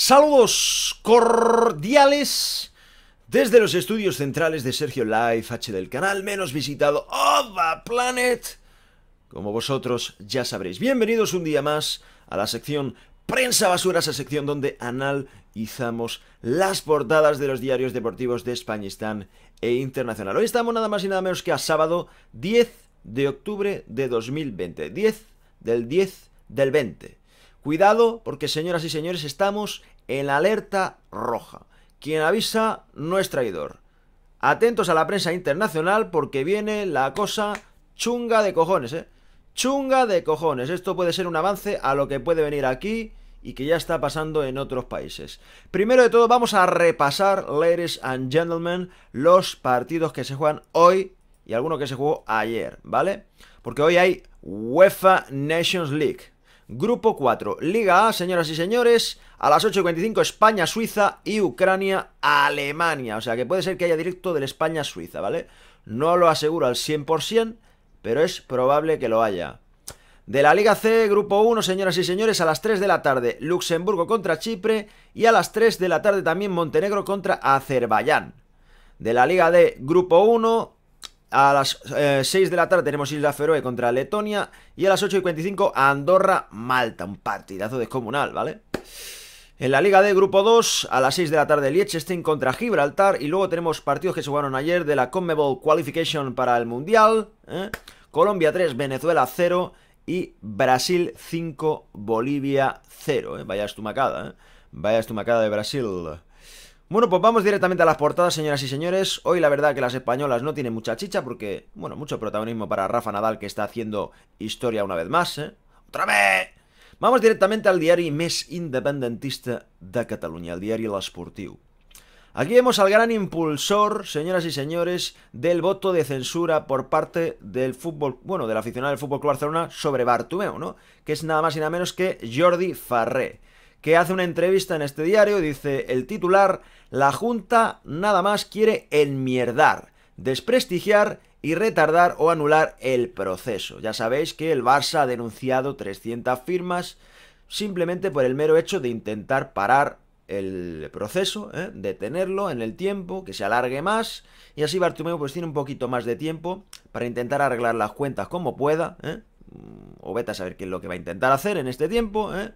Saludos cordiales desde los estudios centrales de Sergio Live H del canal menos visitado of the planet. Como vosotros ya sabréis, bienvenidos un día más a la sección Prensa Basura, esa sección donde analizamos las portadas de los diarios deportivos de Españistán e internacional. Hoy estamos nada más y nada menos que a sábado 10 de octubre de 2020. 10 del 10 del 20. Cuidado, porque señoras y señores, estamos en alerta roja. Quien avisa no es traidor. Atentos a la prensa internacional porque viene la cosa chunga de cojones, ¿eh? Chunga de cojones. Esto puede ser un avance a lo que puede venir aquí y que ya está pasando en otros países. Primero de todo vamos a repasar, ladies and gentlemen, los partidos que se juegan hoy y alguno que se jugó ayer, ¿vale? Porque hoy hay UEFA Nations League. Grupo 4, Liga A, señoras y señores, a las 8.45 España, Suiza y Ucrania, Alemania. O sea que puede ser que haya directo del España-Suiza, ¿vale? No lo aseguro al 100%, pero es probable que lo haya. De la Liga C, Grupo 1, señoras y señores, a las 3 de la tarde Luxemburgo contra Chipre y a las 3 de la tarde también Montenegro contra Azerbaiyán. De la Liga D, Grupo 1, a las 6 eh, de la tarde tenemos Isla Feroe contra Letonia. Y a las 8 y 45 Andorra-Malta. Un partidazo descomunal, ¿vale? En la Liga de Grupo 2, a las 6 de la tarde, Liechtenstein contra Gibraltar. Y luego tenemos partidos que se jugaron ayer de la Conmebol Qualification para el Mundial. ¿eh? Colombia 3, Venezuela 0 y Brasil 5, Bolivia 0. ¿eh? Vaya estumacada, Vaya estumacada de Brasil. Bueno, pues vamos directamente a las portadas, señoras y señores. Hoy la verdad que las españolas no tienen mucha chicha porque, bueno, mucho protagonismo para Rafa Nadal que está haciendo historia una vez más, ¿eh? ¡Otra vez! Vamos directamente al diario Mes independentista de Cataluña, el diario La Sportiu. Aquí vemos al gran impulsor, señoras y señores, del voto de censura por parte del fútbol, bueno, del aficionado del Fútbol Club Barcelona sobre Bartomeu, ¿no? Que es nada más y nada menos que Jordi Farré que hace una entrevista en este diario, dice el titular, la Junta nada más quiere enmierdar, desprestigiar y retardar o anular el proceso. Ya sabéis que el Barça ha denunciado 300 firmas simplemente por el mero hecho de intentar parar el proceso, ¿eh? detenerlo en el tiempo, que se alargue más, y así Bartomeu pues tiene un poquito más de tiempo para intentar arreglar las cuentas como pueda, ¿eh? Mm, o vete a saber qué es lo que va a intentar hacer en este tiempo, ¿eh?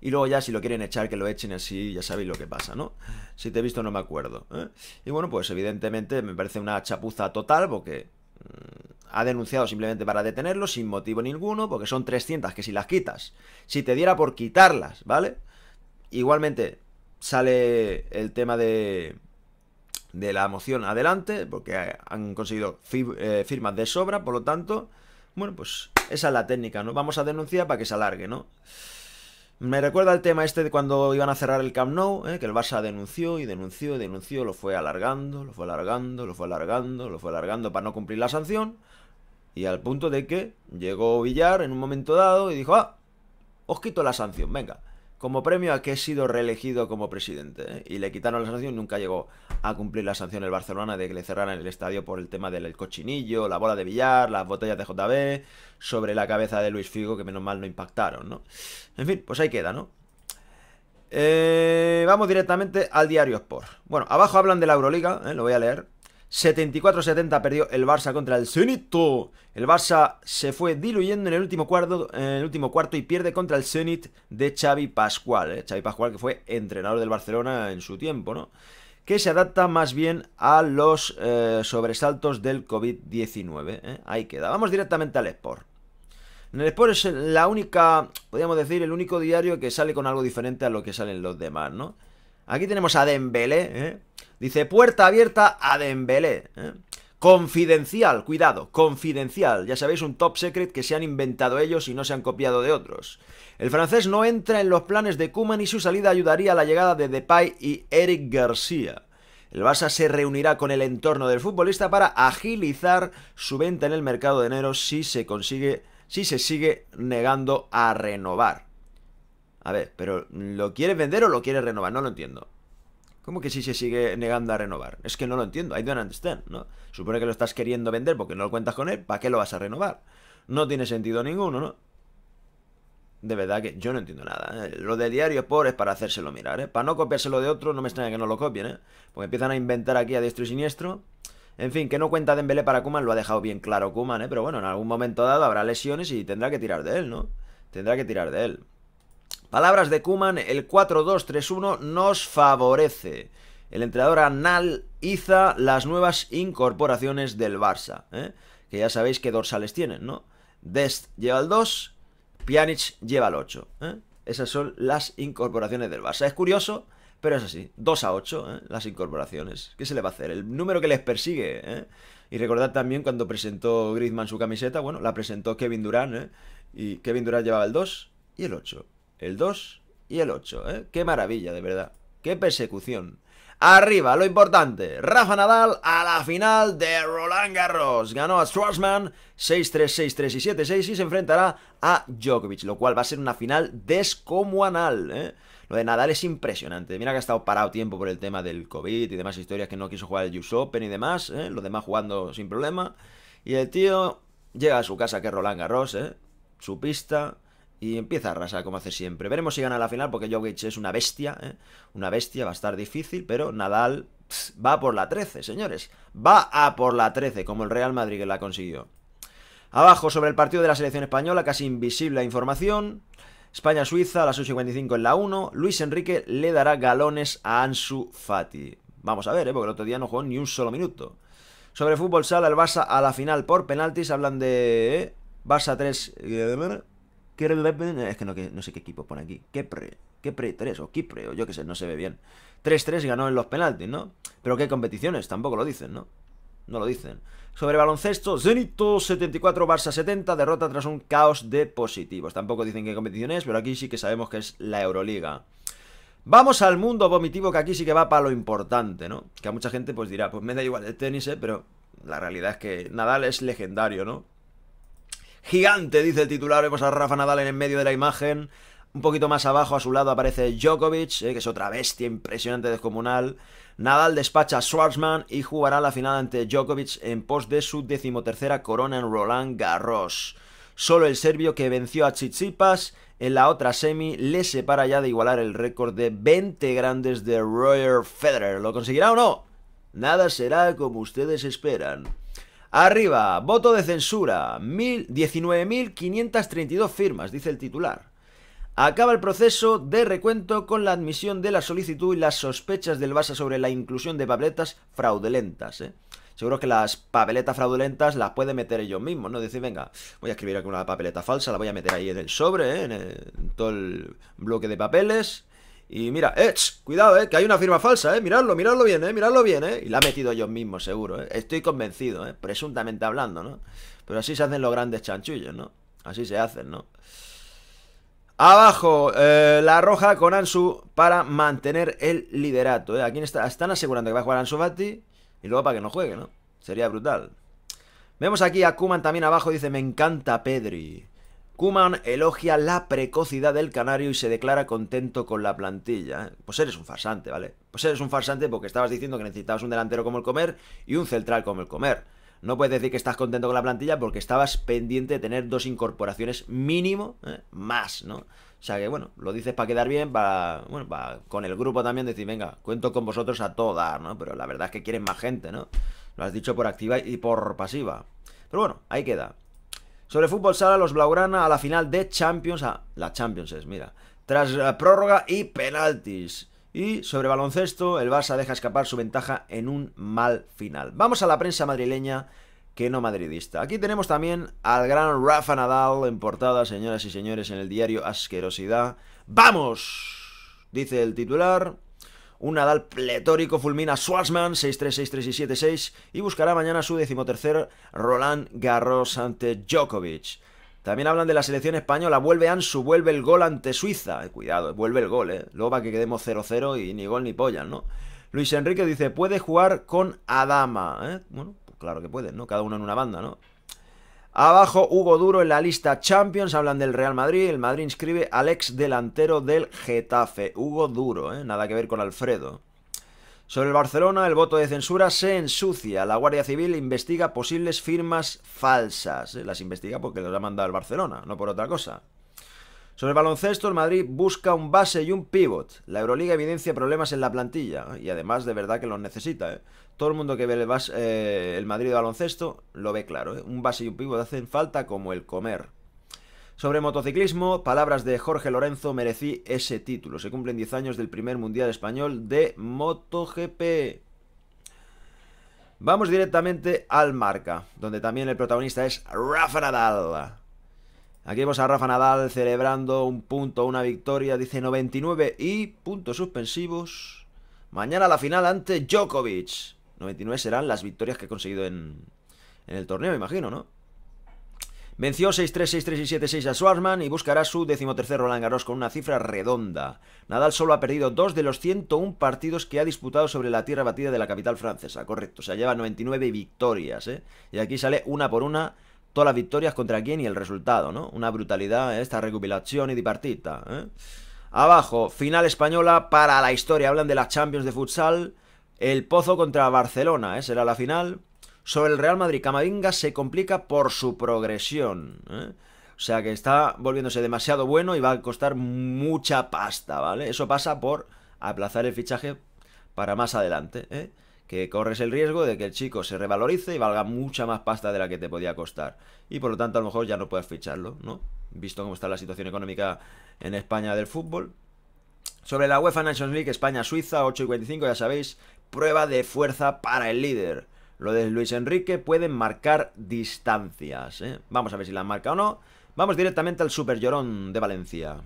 Y luego ya si lo quieren echar, que lo echen así, ya sabéis lo que pasa, ¿no? Si te he visto no me acuerdo. ¿eh? Y bueno, pues evidentemente me parece una chapuza total porque mm, ha denunciado simplemente para detenerlo, sin motivo ninguno, porque son 300 que si las quitas, si te diera por quitarlas, ¿vale? Igualmente sale el tema de, de la moción adelante, porque han conseguido eh, firmas de sobra, por lo tanto, bueno, pues esa es la técnica, ¿no? Vamos a denunciar para que se alargue, ¿no? Me recuerda el tema este de cuando iban a cerrar el Camp Nou, ¿eh? que el Barça denunció y denunció y denunció, lo fue alargando, lo fue alargando, lo fue alargando, lo fue alargando para no cumplir la sanción. Y al punto de que llegó Villar en un momento dado y dijo, ah, os quito la sanción, venga, como premio a que he sido reelegido como presidente. ¿eh? Y le quitaron la sanción y nunca llegó a cumplir la sanción del Barcelona de que le cerraran el estadio por el tema del cochinillo, la bola de billar, las botellas de JB, sobre la cabeza de Luis Figo, que menos mal no impactaron, ¿no? En fin, pues ahí queda, ¿no? Eh, vamos directamente al diario Sport. Bueno, abajo hablan de la Euroliga, ¿eh? lo voy a leer. 74-70 perdió el Barça contra el Zenit. El Barça se fue diluyendo en el último cuarto, en el último cuarto y pierde contra el Zenit de Xavi Pascual. ¿eh? Xavi Pascual que fue entrenador del Barcelona en su tiempo, ¿no? que se adapta más bien a los eh, sobresaltos del COVID-19. ¿eh? Ahí queda. Vamos directamente al Sport. el Sport es la única, podríamos decir, el único diario que sale con algo diferente a lo que salen los demás, ¿no? Aquí tenemos a Dembélé, ¿eh? Dice, puerta abierta a Dembélé. ¿eh? Confidencial, cuidado, confidencial. Ya sabéis, un top secret que se han inventado ellos y no se han copiado de otros. El francés no entra en los planes de Kuman y su salida ayudaría a la llegada de Depay y Eric García. El Barça se reunirá con el entorno del futbolista para agilizar su venta en el mercado de enero si se consigue, si se sigue negando a renovar. A ver, pero ¿lo quiere vender o lo quiere renovar? No lo entiendo. ¿Cómo que si se sigue negando a renovar? Es que no lo entiendo, I don't understand, ¿no? Supone que lo estás queriendo vender porque no lo cuentas con él, ¿para qué lo vas a renovar? No tiene sentido ninguno, ¿no? De verdad que yo no entiendo nada. ¿eh? Lo de diario por es para hacérselo mirar, ¿eh? Para no copiárselo de otro, no me extraña que no lo copien, ¿eh? Porque empiezan a inventar aquí a diestro y siniestro. En fin, que no cuenta de Dembélé para Kuman, lo ha dejado bien claro Kuman, ¿eh? Pero bueno, en algún momento dado habrá lesiones y tendrá que tirar de él, ¿no? Tendrá que tirar de él. Palabras de Kuman, el 4-2-3-1 nos favorece. El entrenador analiza las nuevas incorporaciones del Barça, ¿eh? que ya sabéis qué dorsales tienen, ¿no? Dest lleva el 2, Pjanic lleva el 8. ¿eh? Esas son las incorporaciones del Barça. Es curioso, pero es así. 2 a 8 ¿eh? las incorporaciones. ¿Qué se le va a hacer? El número que les persigue. Y recordad también cuando presentó Griezmann su camiseta, bueno, la presentó Kevin durán y Kevin durán llevaba el 2 y el 8 el 2 y el 8. ¿eh? Qué maravilla, de verdad. Qué persecución. Arriba, lo importante. Rafa Nadal a la final de Roland Garros. Ganó a Schwarzman 6-3, 6-3 y 7-6 y se enfrentará a Djokovic, lo cual va a ser una final descomunal. ¿eh? Lo de Nadal es impresionante. Mira que ha estado parado tiempo por el tema del COVID y demás historias que no quiso jugar el US y demás. ¿eh? Los demás jugando sin problema. Y el tío llega a su casa que es Roland Garros, ¿eh? su pista, y empieza a arrasar como hace siempre. Veremos si gana la final porque Djokovic es una bestia. ¿eh? Una bestia, va a estar difícil, pero Nadal va por la 13, señores. Va a por la 13, como el Real Madrid que la consiguió. Abajo, sobre el partido de la selección española, casi invisible la información. España-Suiza a las 8.55 en la 1. Luis Enrique le dará galones a Ansu Fati. Vamos a ver, ¿eh? porque el otro día no jugó ni un solo minuto. Sobre fútbol sala, el Barça a la final por penaltis. Hablan de... ¿eh? Barça 3 es que no, sé qué equipo pone aquí. Kepre, Kepre 3 o Kipre o yo qué sé, no se ve bien. 3-3 ganó en los penaltis, ¿no? Pero qué competiciones, tampoco lo dicen, ¿no? No lo dicen. Sobre baloncesto, Zenito 74, Barça 70, derrota tras un caos de positivos. Tampoco dicen qué competición es, pero aquí sí que sabemos que es la Euroliga. Vamos al mundo vomitivo, que aquí sí que va para lo importante, ¿no? Que a mucha gente pues dirá, pues me da igual el tenis, ¿eh? Pero la realidad es que Nadal es legendario, ¿no? gigante, dice el titular. Vemos a Rafa Nadal en el medio de la imagen. Un poquito más abajo, a su lado, aparece Djokovic, eh, que es otra bestia impresionante, descomunal. Nadal despacha a Schwarzman y jugará la final ante Djokovic en pos de su decimotercera corona en Roland Garros. Solo el serbio que venció a Chichipas en la otra semi le separa ya de igualar el récord de 20 grandes de Roger Federer. ¿Lo conseguirá o no? Nada será como ustedes esperan. Arriba, voto de censura, 19.532 firmas, dice el titular. Acaba el proceso de recuento con la admisión de la solicitud y las sospechas del Basa sobre la inclusión de papeletas fraudulentas. ¿eh? Seguro que las papeletas fraudulentas las puede meter ellos mismos, ¿no? Decir, venga, voy a escribir aquí una papeleta falsa, la voy a meter ahí en el sobre, ¿eh? en todo el bloque de papeles y mira, eh, cuidado, eh, que hay una firma falsa, eh, miradlo, miradlo bien, eh, miradlo bien, eh. Y la ha metido ellos mismos, seguro, eh. Estoy convencido, eh, presuntamente hablando, ¿no? Pero así se hacen los grandes chanchullos, ¿no? Así se hacen, ¿no? Abajo, eh, la roja con Ansu para mantener el liderato, ¿eh? Aquí están asegurando que va a jugar Ansu Fati y luego para que no juegue, ¿no? Sería brutal. Vemos aquí a Kuman también abajo, dice, me encanta Pedri. Kuman elogia la precocidad del canario y se declara contento con la plantilla. Pues eres un farsante, ¿vale? Pues eres un farsante porque estabas diciendo que necesitabas un delantero como el comer y un central como el comer. No puedes decir que estás contento con la plantilla porque estabas pendiente de tener dos incorporaciones mínimo ¿eh? más, ¿no? O sea que bueno, lo dices para quedar bien, para, bueno, con el grupo también decir, venga, cuento con vosotros a todas, ¿no? Pero la verdad es que quieren más gente, ¿no? Lo has dicho por activa y por pasiva. Pero bueno, ahí queda. Sobre fútbol sala, los Blaugrana a la final de Champions. Ah, la Champions es, mira. Tras prórroga y penaltis. Y sobre baloncesto, el Barça deja escapar su ventaja en un mal final. Vamos a la prensa madrileña que no madridista. Aquí tenemos también al gran Rafa Nadal en portada, señoras y señores, en el diario Asquerosidad. ¡Vamos! Dice el titular. Un Nadal pletórico fulmina a Schwarzman 6-3-6-3 y y buscará mañana su decimotercer Roland Garros ante Djokovic. También hablan de la selección española. Vuelve Ansu, vuelve el gol ante Suiza. Eh, cuidado, vuelve el gol, ¿eh? Luego va que quedemos 0-0 y ni gol ni pollas, ¿no? Luis Enrique dice, puede jugar con Adama. ¿eh? Bueno, pues claro que puede, ¿no? Cada uno en una banda, ¿no? Abajo, Hugo Duro en la lista Champions, hablan del Real Madrid, el Madrid inscribe al ex delantero del Getafe, Hugo Duro, ¿eh? nada que ver con Alfredo. Sobre el Barcelona, el voto de censura se ensucia. La Guardia Civil investiga posibles firmas falsas. ¿eh? Las investiga porque las ha mandado el Barcelona, no por otra cosa. Sobre baloncesto, el Madrid busca un base y un pivot. La Euroliga evidencia problemas en la plantilla y además de verdad que los necesita. ¿eh? Todo el mundo que ve eh, el, Madrid de baloncesto lo ve claro. ¿eh? Un base y un pivot hacen falta como el comer. Sobre motociclismo, palabras de Jorge Lorenzo, merecí ese título. Se cumplen 10 años del primer Mundial Español de MotoGP. Vamos directamente al marca, donde también el protagonista es Rafa Nadal. Aquí vemos a Rafa Nadal celebrando un punto, una victoria, dice 99 y puntos suspensivos. Mañana la final ante Djokovic. 99 serán las victorias que ha conseguido en, el torneo, me imagino, ¿no? Venció 6-3, 6-3 y 7-6 a Schwarzman y buscará su decimotercer Roland Garros con una cifra redonda. Nadal solo ha perdido dos de los 101 partidos que ha disputado sobre la tierra batida de la capital francesa, correcto. O sea, lleva 99 victorias, ¿eh? Y aquí sale una por una todas las victorias contra quién y el resultado, ¿no? Una brutalidad ¿eh? esta recopilación y dipartita, ¿eh? Abajo, final española para la historia. Hablan de las Champions de futsal. El Pozo contra Barcelona, ¿eh? será la final. Sobre el Real Madrid, Camavinga se complica por su progresión. ¿eh? O sea que está volviéndose demasiado bueno y va a costar mucha pasta, ¿vale? Eso pasa por aplazar el fichaje para más adelante. ¿eh? que corres el riesgo de que el chico se revalorice y valga mucha más pasta de la que te podía costar. Y por lo tanto, a lo mejor ya no puedes ficharlo, ¿no? Visto cómo está la situación económica en España del fútbol. Sobre la UEFA Nations League España-Suiza, 8 y 45, ya sabéis, prueba de fuerza para el líder. Lo de Luis Enrique pueden marcar distancias. ¿eh? Vamos a ver si la marca o no. Vamos directamente al Super Llorón de Valencia.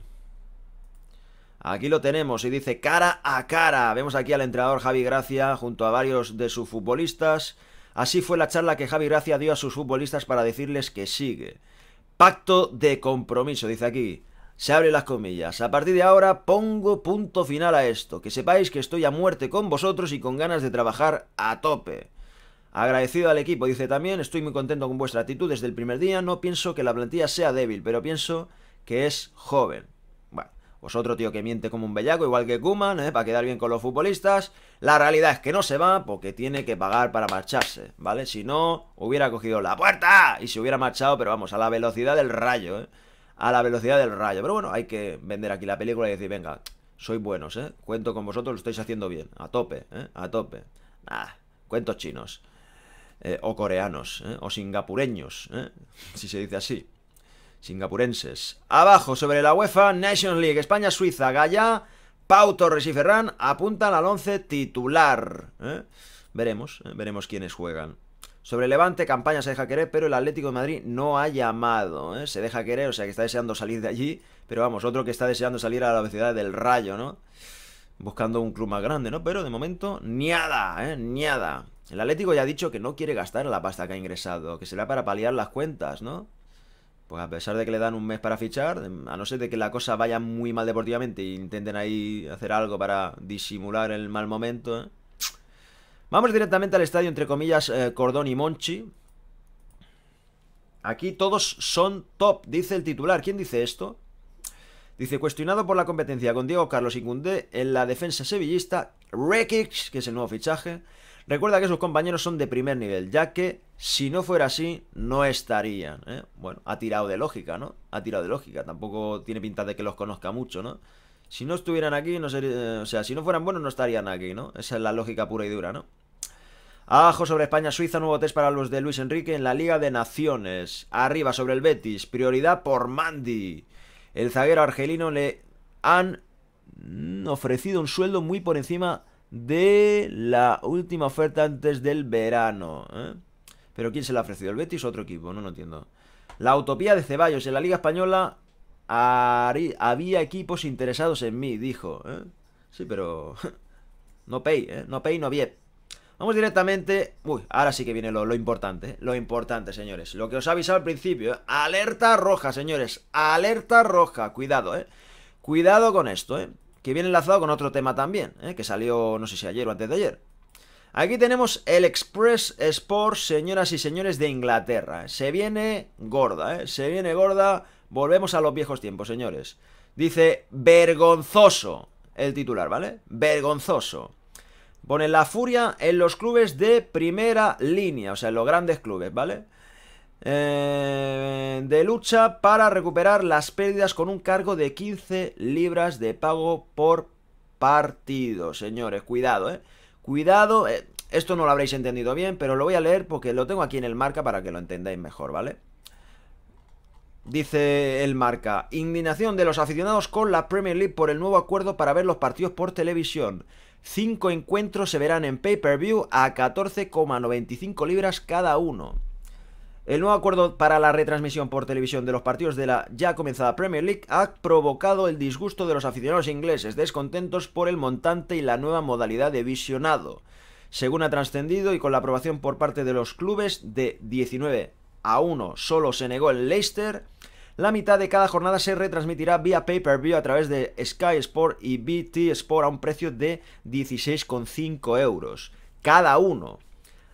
Aquí lo tenemos y dice cara a cara. Vemos aquí al entrenador Javi Gracia junto a varios de sus futbolistas. Así fue la charla que Javi Gracia dio a sus futbolistas para decirles que sigue. Pacto de compromiso, dice aquí. Se abre las comillas. A partir de ahora pongo punto final a esto. Que sepáis que estoy a muerte con vosotros y con ganas de trabajar a tope. Agradecido al equipo, dice también, estoy muy contento con vuestra actitud desde el primer día. No pienso que la plantilla sea débil, pero pienso que es joven. Vosotros, pues tío que miente como un bellaco, igual que Kuman, ¿eh? para quedar bien con los futbolistas. La realidad es que no se va porque tiene que pagar para marcharse, ¿vale? Si no, hubiera cogido la puerta y se hubiera marchado, pero vamos, a la velocidad del rayo, ¿eh? A la velocidad del rayo. Pero bueno, hay que vender aquí la película y decir, venga, sois buenos, ¿eh? Cuento con vosotros, lo estáis haciendo bien. A tope, ¿eh? A tope. Nada, cuentos chinos. Eh, o coreanos, ¿eh? o singapureños, ¿eh? si se dice así singapurenses. Abajo, sobre la UEFA Nations League, España-Suiza, Gaya, Pau Torres y Ferran apuntan al once titular. ¿eh? Veremos, ¿eh? veremos quiénes juegan. Sobre Levante, campaña se deja querer, pero el Atlético de Madrid no ha llamado. ¿eh? Se deja querer, o sea que está deseando salir de allí. Pero vamos, otro que está deseando salir a la velocidad del rayo, ¿no? Buscando un club más grande, ¿no? Pero de momento, niada, ¿eh? Niada. El Atlético ya ha dicho que no quiere gastar la pasta que ha ingresado, que será para paliar las cuentas, ¿no? Pues a pesar de que le dan un mes para fichar, em, a no ser de que la cosa vaya muy mal deportivamente e intenten ahí hacer algo para disimular el mal momento. ¿eh? Vamos directamente al estadio, entre comillas, eh, Cordón y Monchi. Aquí todos son top, dice el titular. ¿Quién dice esto? Dice, cuestionado por la competencia con Diego Carlos y en la defensa sevillista, Rekic, que es el nuevo fichaje, Recuerda que sus compañeros son de primer nivel, ya que si no fuera así, no estarían. ¿eh? Bueno, ha tirado de lógica, ¿no? Ha tirado de lógica, tampoco tiene pinta de que los conozca mucho, ¿no? Si no estuvieran aquí, no sería... O sea, si no fueran buenos, no estarían aquí, ¿no? Esa es la lógica pura y dura, ¿no? Abajo sobre España, Suiza, nuevo test para los de Luis Enrique en la Liga de Naciones. Arriba sobre el Betis, prioridad por Mandy. El zaguero argelino le han ofrecido un sueldo muy por encima de la última oferta antes del verano. ¿eh? Pero ¿quién se la ha ofrecido? ¿El Betis o otro equipo? No, no entiendo. La utopía de Ceballos. En la Liga Española había equipos interesados en mí, dijo. ¿eh? Sí, pero... No pay, ¿eh? No pay, no bien. Vamos directamente... Uy, ahora sí que viene lo, importante. ¿eh? Lo importante, señores. Lo que os he avisado al principio. ¿eh? Alerta roja, señores. Alerta roja. Cuidado, ¿eh? Cuidado con esto, ¿eh? que viene enlazado con otro tema también, ¿eh? que salió no sé si ayer o antes de ayer. Aquí tenemos el Express Sport, señoras y señores de Inglaterra. Se viene gorda, ¿eh? se viene gorda. Volvemos a los viejos tiempos, señores. Dice vergonzoso el titular, ¿vale? Vergonzoso. Pone la furia en los clubes de primera línea, o sea, en los grandes clubes, ¿vale? Eh, de lucha para recuperar las pérdidas con un cargo de 15 libras de pago por partido, señores. Cuidado, ¿eh? Cuidado. Eh, esto no lo habréis entendido bien, pero lo voy a leer porque lo tengo aquí en el marca para que lo entendáis mejor, ¿vale? Dice el marca, indignación de los aficionados con la Premier League por el nuevo acuerdo para ver los partidos por televisión. Cinco encuentros se verán en pay-per-view a 14,95 libras cada uno. El nuevo acuerdo para la retransmisión por televisión de los partidos de la ya comenzada Premier League ha provocado el disgusto de los aficionados ingleses, descontentos por el montante y la nueva modalidad de visionado. Según ha trascendido y con la aprobación por parte de los clubes de 19 a 1 solo se negó el Leicester, la mitad de cada jornada se retransmitirá vía pay-per-view a través de Sky Sport y BT Sport a un precio de 16,5 euros cada uno.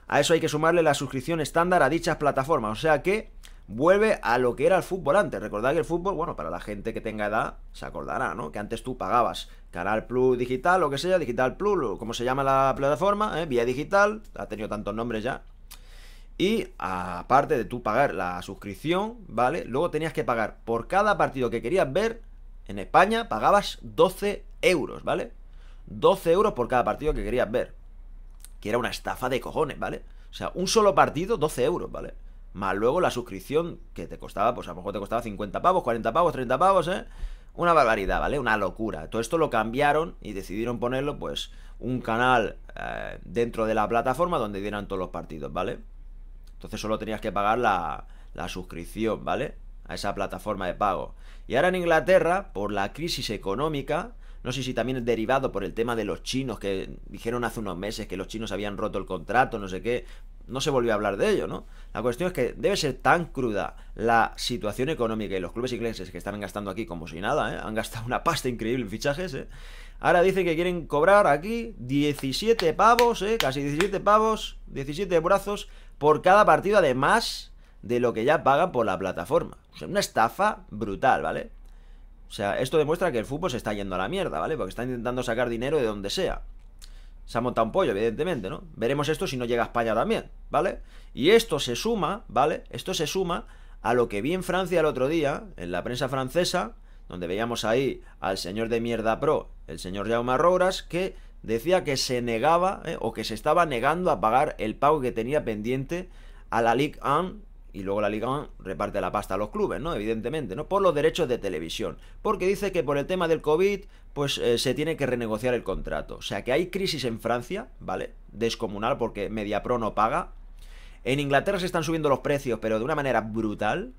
A eso hay que sumarle la suscripción estándar a dichas plataformas. O sea que vuelve a lo que era el fútbol antes. Recordad que el fútbol, bueno, para la gente que tenga edad, se acordará, ¿no? Que antes tú pagabas Canal Plus Digital, lo que sea, Digital Plus, como se llama la plataforma, ¿eh? Vía Digital, ha tenido tantos nombres ya. Y aparte de tú pagar la suscripción, ¿vale? Luego tenías que pagar por cada partido que querías ver en España, pagabas 12 euros, ¿vale? 12 euros por cada partido que querías ver era una estafa de cojones, ¿vale? O sea, un solo partido, 12 euros, ¿vale? Más luego la suscripción que te costaba, pues a lo mejor te costaba 50 pavos, 40 pavos, 30 pavos, ¿eh? Una barbaridad, ¿vale? Una locura. Todo esto lo cambiaron y decidieron ponerlo, pues, un canal eh, dentro de la plataforma donde dieran todos los partidos, ¿vale? Entonces solo tenías que pagar la, la suscripción, ¿vale? A esa plataforma de pago. Y ahora en Inglaterra, por la crisis económica, no sé si también es derivado por el tema de los chinos, que dijeron hace unos meses que los chinos habían roto el contrato, no sé qué. No se volvió a hablar de ello, ¿no? La cuestión es que debe ser tan cruda la situación económica y los clubes ingleses que están gastando aquí como si nada, ¿eh? Han gastado una pasta increíble en fichajes, ¿eh? Ahora dicen que quieren cobrar aquí 17 pavos, ¿eh? Casi 17 pavos, 17 brazos por cada partido, además de lo que ya pagan por la plataforma. O una estafa brutal, ¿vale? O sea, esto demuestra que el fútbol se está yendo a la mierda, ¿vale? Porque está intentando sacar dinero de donde sea. Se ha montado un pollo, evidentemente, ¿no? Veremos esto si no llega a España también, ¿vale? Y esto se suma, ¿vale? Esto se suma a lo que vi en Francia el otro día, en la prensa francesa, donde veíamos ahí al señor de mierda pro, el señor Jaume Rouras, que decía que se negaba ¿eh? o que se estaba negando a pagar el pago que tenía pendiente a la Ligue 1 y luego la Liga reparte la pasta a los clubes, ¿no? Evidentemente, ¿no? Por los derechos de televisión. Porque dice que por el tema del COVID, pues eh, se tiene que renegociar el contrato. O sea que hay crisis en Francia, ¿vale? Descomunal porque Mediapro no paga. En Inglaterra se están subiendo los precios, pero de una manera brutal.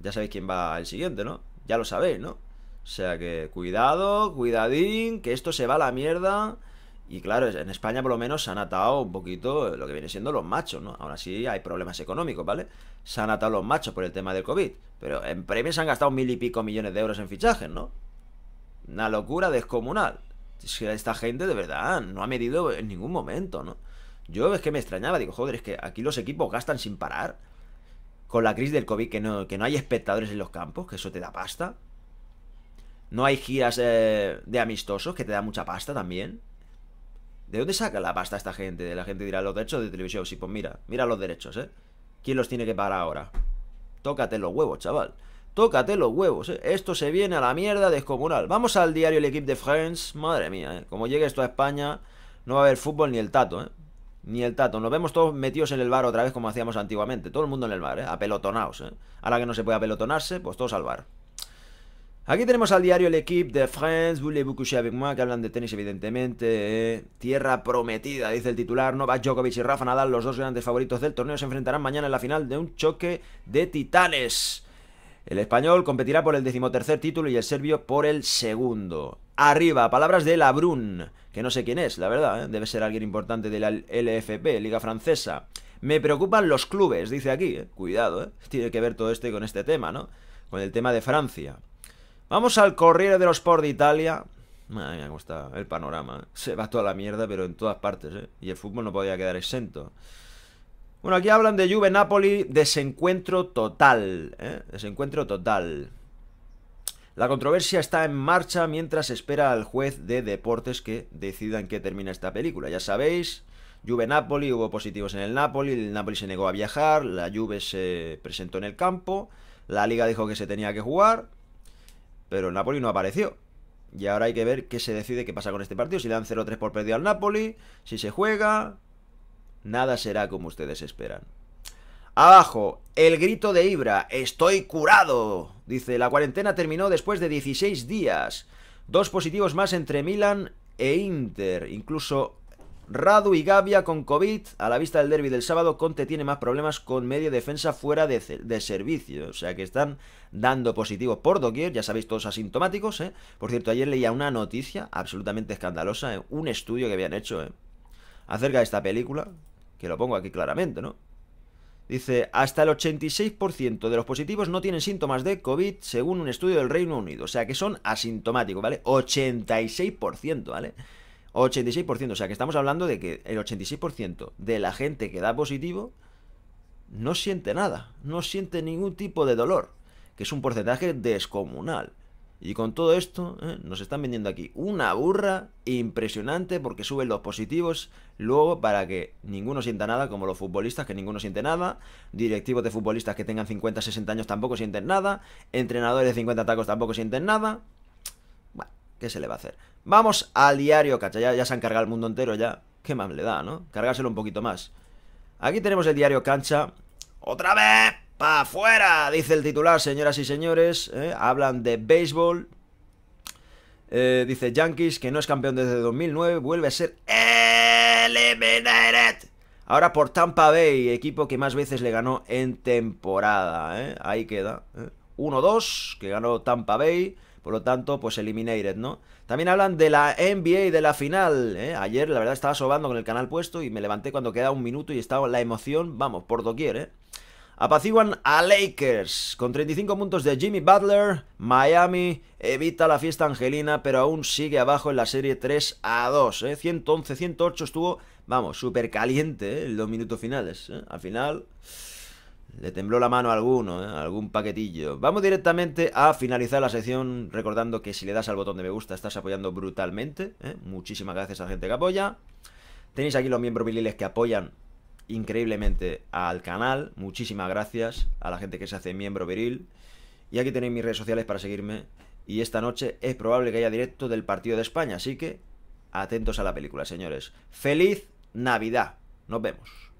Ya sabéis quién va el siguiente, ¿no? Ya lo sabéis, ¿no? O sea que cuidado, cuidadín, que esto se va a la mierda. Y claro, en España por lo menos se han atado un poquito lo que viene siendo los machos, ¿no? Ahora sí hay problemas económicos, ¿vale? Se han atado los machos por el tema del COVID, pero en premios se han gastado mil y pico millones de euros en fichajes, ¿no? Una locura descomunal. Es que esta gente de verdad no ha medido en ningún momento, ¿no? Yo es que me extrañaba, digo, joder, es que aquí los equipos gastan sin parar. Con la crisis del COVID, que no, que no hay espectadores en los campos, que eso te da pasta. No hay giras eh, de amistosos, que te da mucha pasta también ¿De dónde saca la pasta esta gente? De La gente dirá los derechos de televisión. Sí, pues mira, mira los derechos, ¿eh? ¿Quién los tiene que pagar ahora? Tócate los huevos, chaval. Tócate los huevos, ¿eh? Esto se viene a la mierda descomunal. Vamos al diario El Equipo de France. Madre mía, ¿eh? Como llegue esto a España, no va a haber fútbol ni el tato, ¿eh? Ni el tato. Nos vemos todos metidos en el bar otra vez como hacíamos antiguamente. Todo el mundo en el bar, ¿eh? Apelotonaos, ¿eh? Ahora que no se puede apelotonarse, pues todos al bar. Aquí tenemos al diario El Equipe de France, que hablan de tenis evidentemente. Eh, tierra prometida, dice el titular. Novak Djokovic y Rafa Nadal, los dos grandes favoritos del torneo, se enfrentarán mañana en la final de un choque de titanes. El español competirá por el decimotercer título y el serbio por el segundo. Arriba, palabras de Labrun, que no sé quién es, la verdad, eh, debe ser alguien importante de la LFP, Liga Francesa. Me preocupan los clubes, dice aquí. Eh, cuidado, tiene que ver todo este con este tema, ¿no? Con el tema de Francia. Vamos al Corriere dello Sport de Italia. Me cómo está el panorama. Se va toda la mierda, pero en todas partes, ¿eh? Y el fútbol no podía quedar exento. Bueno, aquí hablan de Juve-Napoli, desencuentro total, ¿eh? Desencuentro total. La controversia está en marcha mientras espera al juez de deportes que decida en qué termina esta película. Ya sabéis, Juve-Napoli, hubo positivos en el Napoli, el Napoli se negó a viajar, la Juve se presentó en el campo, la liga dijo que se tenía que jugar pero el Napoli no apareció. Y ahora hay que ver qué se decide, qué pasa con este partido. Si le dan 0-3 por perdido al Napoli, si se juega. Nada será como ustedes esperan. Abajo, el grito de Ibra, estoy curado. Dice, la cuarentena terminó después de 16 días. Dos positivos más entre Milan e Inter. Incluso Radu y Gavia con COVID a la vista del derby del sábado. Conte tiene más problemas con media defensa fuera de, servicio. O sea que están dando positivos por doquier. Ya sabéis, todos asintomáticos. ¿eh? Por cierto, ayer leía una noticia absolutamente escandalosa. ¿eh? Un estudio que habían hecho ¿eh? acerca de esta película. Que lo pongo aquí claramente, ¿no? Dice, hasta el 86% de los positivos no tienen síntomas de COVID según un estudio del Reino Unido. O sea que son asintomáticos, ¿vale? 86%, ¿vale? 86%, o sea que estamos hablando de que el 86% de la gente que da positivo no siente nada, no siente ningún tipo de dolor, que es un porcentaje descomunal. Y con todo esto, ¿eh? nos están vendiendo aquí una burra impresionante porque suben los positivos luego para que ninguno sienta nada, como los futbolistas que ninguno siente nada, directivos de futbolistas que tengan 50, 60 años tampoco sienten nada, entrenadores de 50 tacos tampoco sienten nada, ¿Qué se le va a hacer? Vamos al diario, cancha. Ya, se han cargado el mundo entero, ya. ¿Qué más le da, no? Cargárselo un poquito más. Aquí tenemos el diario Cancha. ¡Otra vez! ¡Para afuera! Dice el titular, señoras y señores. ¿eh? Hablan de béisbol. Eh, dice Yankees, que no es campeón desde 2009, vuelve a ser eliminated. Ahora por Tampa Bay, equipo que más veces le ganó en temporada. ¿eh? Ahí queda. 1-2, que ganó Tampa Bay. Por lo tanto, pues eliminated, ¿no? También hablan de la NBA y de la final. ¿eh? Ayer, la verdad, estaba sobando con el canal puesto y me levanté cuando quedaba un minuto y estaba la emoción, vamos, por doquier, ¿eh? Apaciguan a Lakers. Con 35 puntos de Jimmy Butler, Miami evita la fiesta angelina, pero aún sigue abajo en la serie 3 a 2. ¿eh? 111-108 estuvo, vamos, súper caliente ¿eh? en los minutos finales. ¿eh? Al final... Le tembló la mano a alguno, ¿eh? algún paquetillo. Vamos directamente a finalizar la sección recordando que si le das al botón de me gusta estás apoyando brutalmente. ¿eh? Muchísimas gracias a la gente que apoya. Tenéis aquí los miembros viriles que apoyan increíblemente al canal. Muchísimas gracias a la gente que se hace miembro viril. Y aquí tenéis mis redes sociales para seguirme. Y esta noche es probable que haya directo del partido de España. Así que atentos a la película, señores. ¡Feliz Navidad! Nos vemos.